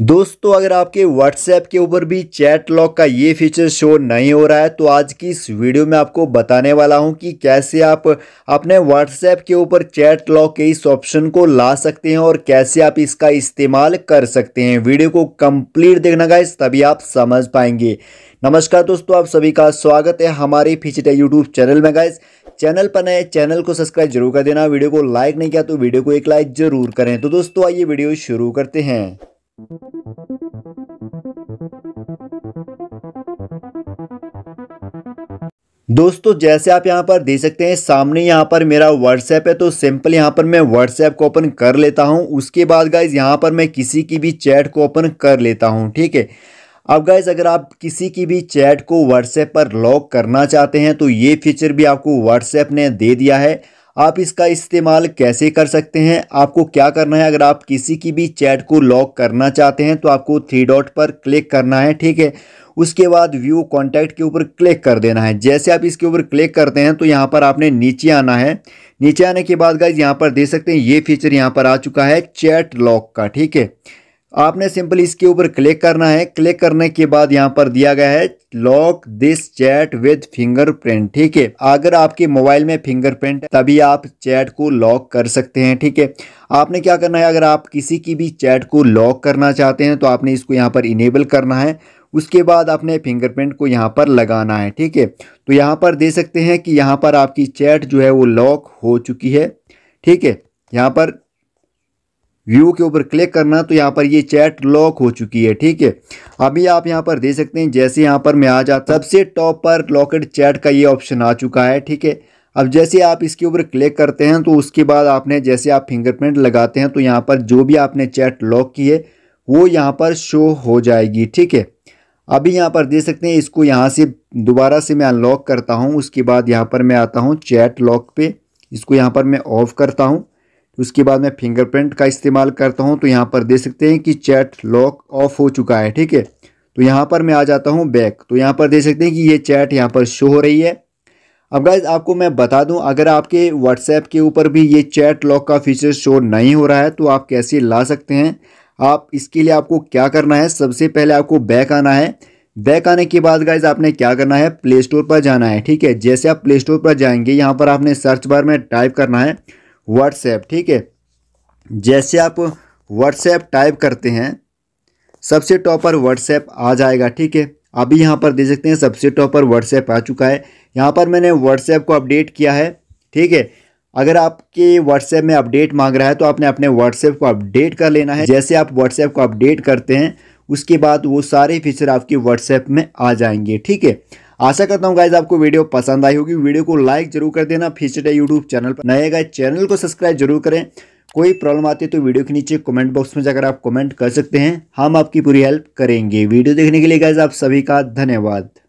दोस्तों अगर आपके व्हाट्सएप के ऊपर भी चैट लॉक का ये फीचर शो नहीं हो रहा है तो आज की इस वीडियो में आपको बताने वाला हूं कि कैसे आप अपने व्हाट्सएप के ऊपर चैट लॉक के इस ऑप्शन को ला सकते हैं और कैसे आप इसका इस्तेमाल कर सकते हैं वीडियो को कंप्लीट देखना गाइस तभी आप समझ पाएंगे नमस्कार दोस्तों आप सभी का स्वागत है हमारे फीचर यूट्यूब चैनल में गाइस चैनल पर नए चैनल को सब्सक्राइब जरूर कर देना वीडियो को लाइक नहीं किया तो वीडियो को एक लाइक जरूर करें तो दोस्तों आइए वीडियो शुरू करते हैं दोस्तों जैसे आप यहां पर देख सकते हैं सामने यहाँ पर मेरा व्हाट्सएप है तो सिंपल यहां पर मैं व्हाट्सएप को ओपन कर लेता हूं उसके बाद गाइज यहां पर मैं किसी की भी चैट को ओपन कर लेता हूँ ठीक है अब गाइज अगर आप किसी की भी चैट को व्हाट्सएप पर लॉक करना चाहते हैं तो ये फीचर भी आपको व्हाट्सएप ने दे दिया है आप इसका इस्तेमाल कैसे कर सकते हैं आपको क्या करना है अगर आप किसी की भी चैट को लॉक करना चाहते हैं तो आपको थ्री डॉट पर क्लिक करना है ठीक है उसके बाद व्यू कॉन्टैक्ट के ऊपर क्लिक कर देना है जैसे आप इसके ऊपर क्लिक करते हैं तो यहाँ पर आपने नीचे आना है नीचे आने के बाद गाइज यहाँ पर देख सकते हैं ये फीचर यहाँ पर आ चुका है चैट लॉक का ठीक है आपने सिंपली इसके ऊपर क्लिक करना है क्लिक करने के बाद यहाँ पर दिया गया है lock this chat with fingerprint ठीक है अगर आपके मोबाइल में फिंगरप्रिंट तभी आप चैट को लॉक कर सकते हैं ठीक है आपने क्या करना है अगर आप किसी की भी चैट को लॉक करना चाहते हैं तो आपने इसको यहाँ पर इनेबल करना है उसके बाद आपने फिंगरप्रिंट को यहाँ पर लगाना है ठीक है तो यहाँ पर दे सकते हैं कि यहाँ पर आपकी चैट जो है वो लॉक हो चुकी है ठीक है यहाँ पर व्यू के ऊपर क्लिक करना तो यहाँ पर ये चैट लॉक हो चुकी है ठीक है अभी आप यहाँ पर दे सकते हैं जैसे यहाँ पर मैं आ जाता सबसे टॉप पर लॉकेट चैट का ये ऑप्शन आ चुका है ठीक है अब जैसे आप इसके ऊपर क्लिक करते हैं तो उसके बाद आपने जैसे आप फिंगरप्रिंट लगाते हैं तो यहाँ पर जो भी आपने चैट लॉक की है वो यहाँ पर शो हो जाएगी ठीक है अभी यहाँ पर दे सकते हैं इसको यहाँ से दोबारा से मैं अनलॉक करता हूँ उसके बाद यहाँ पर मैं आता हूँ चैट लॉक पे इसको यहाँ पर मैं ऑफ़ करता हूँ उसके बाद मैं फिंगरप्रिंट का इस्तेमाल करता हूँ तो यहाँ पर देख सकते हैं कि चैट लॉक ऑफ हो चुका है ठीक है तो यहाँ पर मैं आ जाता हूँ बैक तो यहाँ पर देख सकते हैं कि ये चैट यहाँ पर शो हो रही है अब गाइज आपको मैं बता दूं अगर आपके व्हाट्सएप के ऊपर भी ये चैट लॉक का फीचर शो नहीं हो रहा है तो आप कैसे ला सकते हैं आप इसके लिए आपको क्या करना है सबसे पहले आपको बैक आना है बैक आने के बाद गाइज आपने क्या करना है प्ले स्टोर पर जाना है ठीक है जैसे आप प्ले स्टोर पर जाएंगे यहाँ पर आपने सर्च बार में टाइप करना है व्हाट्सएप ठीक है जैसे आप व्हाट्सएप टाइप करते हैं सबसे टॉप पर व्हाट्सएप आ जाएगा ठीक है अभी यहाँ पर देख सकते हैं सबसे टॉप पर व्हाट्सएप आ चुका है यहाँ पर मैंने व्हाट्सएप को अपडेट किया है ठीक है अगर आपके व्हाट्सएप में अपडेट मांग रहा है तो आपने अपने व्हाट्सएप को अपडेट कर लेना है जैसे आप व्हाट्सएप को अपडेट करते हैं उसके बाद वो सारे फीचर आपके व्हाट्सएप में आ जाएंगे ठीक है आशा करता हूँ गाइज आपको वीडियो पसंद आई होगी वीडियो को लाइक जरूर कर देना फिजिटे यूट्यूब चैनल पर नए गए चैनल को सब्सक्राइब जरूर करें कोई प्रॉब्लम आती है तो वीडियो के नीचे कमेंट बॉक्स में जाकर आप कमेंट कर सकते हैं हम आपकी पूरी हेल्प करेंगे वीडियो देखने के लिए गाइज आप सभी का धन्यवाद